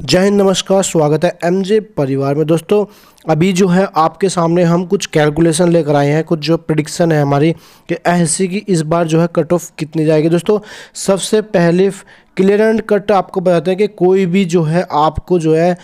जय हिंद नमस्कार स्वागत है एमजे परिवार में दोस्तों अभी जो है आपके सामने हम कुछ कैलकुलेशन लेकर आए हैं कुछ जो प्रडिक्शन है हमारी कि एहसी की इस बार जो है कट ऑफ कितनी जाएगी दोस्तों सबसे पहले क्लियर एंड कट आपको बताते हैं कि कोई भी जो है आपको जो है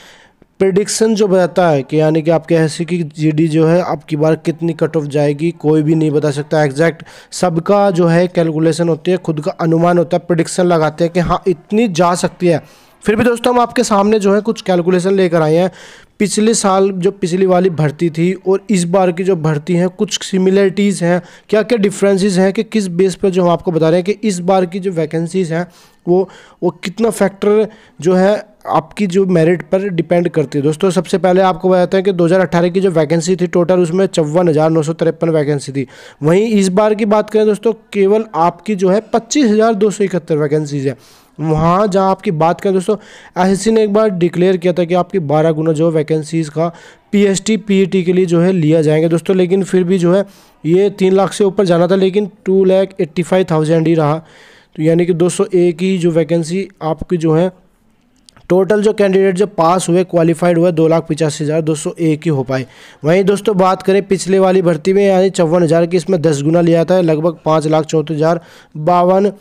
प्रडिक्शन जो बताता है कि यानी कि आपके एस की जीडी जो है आपकी बार कितनी कट ऑफ जाएगी कोई भी नहीं बता सकता एग्जैक्ट सबका जो है कैलकुलेशन होती है खुद का अनुमान होता है प्रडिक्शन लगाते हैं कि हाँ इतनी जा सकती है फिर भी दोस्तों हम आपके सामने जो है कुछ कैलकुलेशन लेकर आए हैं पिछले साल जो पिछली वाली भर्ती थी और इस बार की जो भर्ती है कुछ सिमिलरिटीज़ हैं क्या क्या डिफरेंसेस हैं कि किस बेस पर जो हम आपको बता रहे हैं कि इस बार की जो वैकेंसीज़ हैं वो वो कितना फैक्टर जो है आपकी जो मेरिट पर डिपेंड करती है दोस्तों सबसे पहले आपको बताते हैं कि 2018 की जो वैकेंसी थी टोटल उसमें चौवन हज़ार नौ सौ तिरपन वैकेंसी थी वहीं इस बार की बात करें दोस्तों केवल आपकी जो है पच्चीस हज़ार दो सौ इकहत्तर वैकेंसीज़ है वहाँ जहाँ आपकी बात करें दोस्तों एस ने एक बार डिक्लेयर किया था कि आपकी बारह गुना जो वैकेंसीज़ का पीएसटी पीईटी e के लिए जो है लिया जाएंगे दोस्तों लेकिन फिर भी जो है ये तीन लाख से ऊपर जाना था लेकिन two lakh eighty five thousand ही रहा तो यानी कि दोस्तों एक ही जो वैकेंसी आपकी जो है टोटल जो कैंडिडेट जो पास हुए क्वालिफाइड हुए दो लाख पचासी हज़ार दो सौ एक ही हो पाए वहीं दोस्तों बात करें पिछले वाली भर्ती में यानी चौवन हज़ार की इसमें दस गुना लिया था लगभग पाँच लाख चौंतीस हज़ार बावन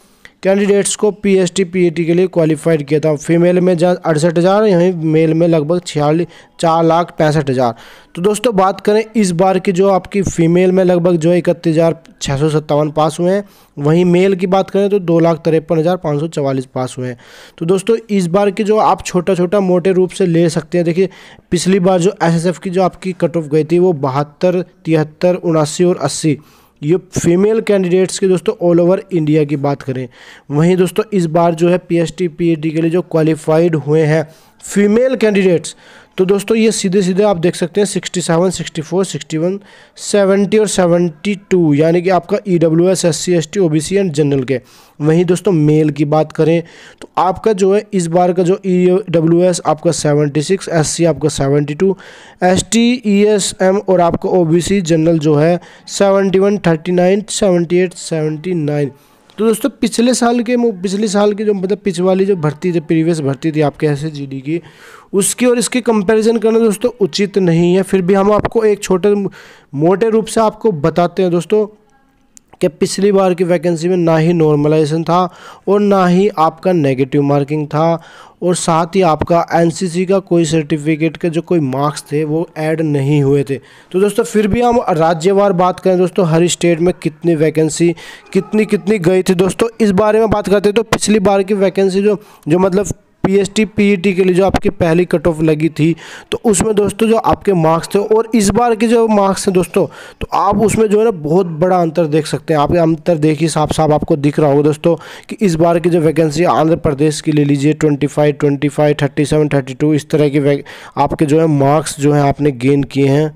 कैंडिडेट्स को पी एस e के लिए क्वालिफाइड किया था फीमेल में जहाँ अड़सठ हज़ार यहीं मेल में लगभग छियालीस चार लाख पैंसठ हज़ार तो दोस्तों बात करें इस बार की जो आपकी फ़ीमेल में लगभग जो इकतीस हज़ार छः सौ सत्तावन पास हुए हैं वहीं मेल की बात करें तो दो लाख तिरपन हज़ार पाँच सौ चवालीस पास हुए हैं तो दोस्तों इस बार की जो आप छोटा छोटा मोटे रूप से ले सकते हैं देखिए पिछली बार जो एसएसएफ की जो आपकी कट ऑफ गई थी वो बहत्तर तिहत्तर उनासी और अस्सी ये फीमेल कैंडिडेट्स के दोस्तों ऑल ओवर इंडिया की बात करें वहीं दोस्तों इस बार जो है पीएसटी पीएडी e के लिए जो क्वालिफाइड हुए हैं फीमेल कैंडिडेट्स तो दोस्तों ये सीधे सीधे आप देख सकते हैं sixty seven sixty four sixty one seventy और सेवेंटी टू यानी कि आपका E W S S C S T O B C and general के वहीं दोस्तों मेल की बात करें तो आपका जो है इस बार का जो ई डब्ल्यू एस आपका सेवेंटी सिक्स एस सी आपका seventy two S T E S M और आपका ओ बी सी जनरल जो है seventy one thirty nine seventy eight seventy nine तो दोस्तों पिछले साल के पिछले साल की जो मतलब पिछवाली जो भर्ती थी प्रीवियस भर्ती थी आपके ऐसे जीडी की उसकी और इसकी कंपैरिजन करना दोस्तों उचित नहीं है फिर भी हम आपको एक छोटे मोटे रूप से आपको बताते हैं दोस्तों कि पिछली बार की वैकेंसी में ना ही नॉर्मलाइजेशन था और ना ही आपका नेगेटिव मार्किंग था और साथ ही आपका एनसीसी का कोई सर्टिफिकेट के जो कोई मार्क्स थे वो ऐड नहीं हुए थे तो दोस्तों फिर भी हम राज्यवार बात करें दोस्तों हर स्टेट में कितनी वैकेंसी कितनी कितनी गई थी दोस्तों इस बारे में बात करते हैं तो पिछली बार की वैकेंसी जो जो मतलब पीएसटी पीईटी e के लिए जो आपकी पहली कट ऑफ लगी थी तो उसमें दोस्तों जो आपके मार्क्स थे और इस बार के जो मार्क्स हैं दोस्तों तो आप उसमें जो है ना बहुत बड़ा अंतर देख सकते हैं आप अंतर देखिए साफ साफ आपको दिख रहा होगा दोस्तों कि इस बार की जो वैकेंसी आंध्र प्रदेश की ले लीजिए twenty five twenty five thirty seven thirty two इस तरह के आपके जो है मार्क्स जो है आपने गेन किए हैं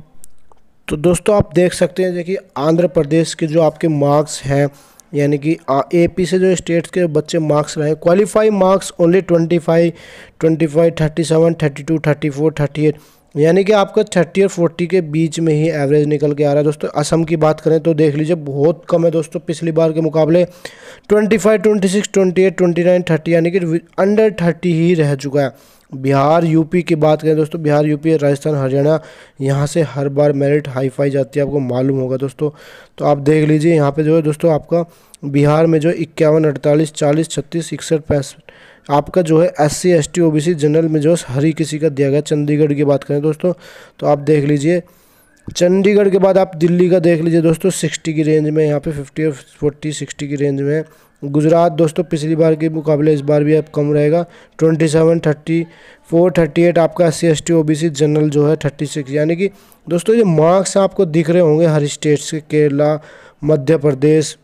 तो दोस्तों आप देख सकते हैं देखिए आंध्र प्रदेश के जो आपके मार्क्स हैं यानी कि ए पी से जो स्टेट्स के बच्चे मार्क्स लाए qualify marks only twenty five twenty five thirty seven thirty two thirty four thirty eight यानी कि आपका थर्टी और फोर्टी के बीच में ही एवरेज निकल के आ रहा है दोस्तों असम की बात करें तो देख लीजिए बहुत कम है दोस्तों पिछली बार के मुकाबले twenty five twenty six twenty eight twenty nine thirty यानी कि अंडर थर्टी ही रह चुका है बिहार यूपी की बात करें दोस्तों बिहार यूपी राजस्थान हरियाणा यहाँ से हर बार मेरिट हाई फाई जाती है आपको मालूम होगा दोस्तों तो आप देख लीजिए यहाँ पर जो है दोस्तों आपका बिहार में जो है इक्यावन अड़तालीस चालीस छत्तीस इकसठ पैंसठ आपका जो है S C S T O B C general में जो है हरी किसी का दिया गया चंडीगढ़ की बात करें दोस्तों तो आप देख लीजिए चंडीगढ़ के बाद आप दिल्ली का देख लीजिए दोस्तों सिक्सटी की रेंज में यहाँ पे फिफ्टी और फोर्टी सिक्सटी की रेंज में गुजरात दोस्तों पिछली बार के मुकाबले इस बार भी अब कम रहेगा twenty seven thirty four thirty eight आपका S C S T O B C general जो है थर्टी सिक्स यानी कि दोस्तों ये मार्क्स आपको दिख रहे होंगे हर स्टेट्स के केरला मध्य प्रदेश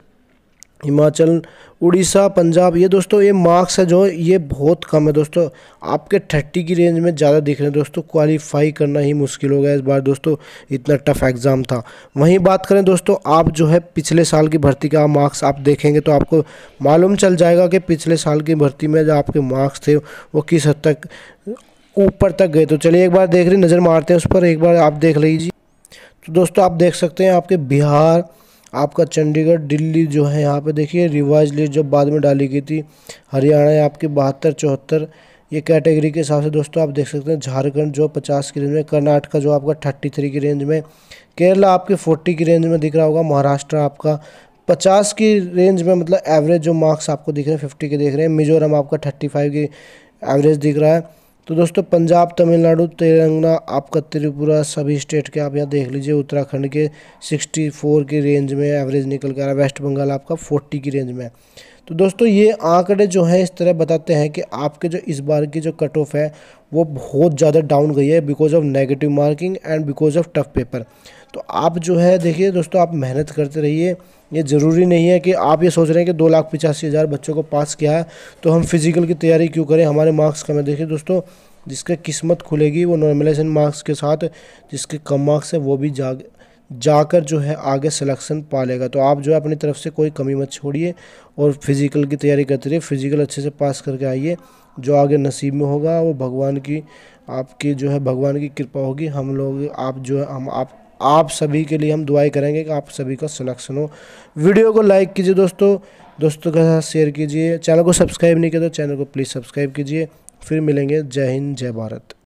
हिमाचल उड़ीसा पंजाब ये दोस्तों ये मार्क्स है जो ये बहुत कम है दोस्तों आपके थर्टी की रेंज में ज़्यादा दिख रहे हैं दोस्तों क्वालिफाई करना ही मुश्किल हो गया इस बार दोस्तों इतना टफ एग्ज़ाम था वहीं बात करें दोस्तों आप जो है पिछले साल की भर्ती का मार्क्स आप देखेंगे तो आपको मालूम चल जाएगा कि पिछले साल की भर्ती में जो आपके मार्क्स थे वो किस हद तक ऊपर तक गए तो चलिए एक बार देख रही नज़र मारते हैं उस पर एक बार आप देख लीजिए तो दोस्तों आप देख सकते हैं आपके बिहार आपका चंडीगढ़ दिल्ली जो है यहाँ पे देखिए रिवाइज लिस्ट जब बाद में डाली गई थी हरियाणा आपकी बहत्तर चौहत्तर ये कैटेगरी के हिसाब से दोस्तों आप देख सकते हैं झारखंड जो पचास की रेंज में कर्नाटका जो आपका थर्टी थ्री की रेंज में केरला आपके फोर्टी की रेंज में दिख रहा होगा महाराष्ट्र आपका पचास की रेंज में मतलब एवरेज जो मार्क्स आपको दिख रहे हैं फिफ्टी के देख रहे हैं मिजोरम आपका थर्टी फाइव की एवरेज दिख रहा है तो दोस्तों पंजाब तमिलनाडु तेलंगाना आपका त्रिपुरा सभी स्टेट के आप यहाँ देख लीजिए उत्तराखंड के 64 की रेंज में एवरेज निकल कर रहा वेस्ट बंगाल आपका 40 की रेंज में तो दोस्तों ये आंकड़े जो हैं इस तरह बताते हैं कि आपके जो इस बार की जो कट ऑफ है वो बहुत ज़्यादा डाउन गई है because of negative marking and because of tough paper तो आप जो है देखिए दोस्तों आप मेहनत करते रहिए ये ज़रूरी नहीं है कि आप ये सोच रहे हैं कि दो लाख पचासी हज़ार बच्चों को पास किया है तो हम फिज़िकल की तैयारी क्यों करें हमारे मार्क्स कम है देखिए दोस्तों जिसका किस्मत खुलेगी वो नॉर्मलाइजेशन मार्क्स के साथ जिसके कम मार्क्स है वो भी जा जाकर जो है आगे सिलेक्शन पा लेगा तो आप जो है अपनी तरफ से कोई कमी मत छोड़िए और फिज़िकल की तैयारी करते रहिए फिज़िकल अच्छे से पास करके आइए जो आगे नसीब में होगा वो भगवान की आपकी जो है भगवान की कृपा होगी हम लोग आप जो है हम आप आप सभी के लिए हम दुआई करेंगे कि आप सभी का सिलेक्शन हो वीडियो को लाइक कीजिए दोस्तों दोस्तों के साथ शेयर कीजिए चैनल को सब्सक्राइब नहीं किया तो चैनल को प्लीज़ सब्सक्राइब कीजिए फिर मिलेंगे जय हिंद जय भारत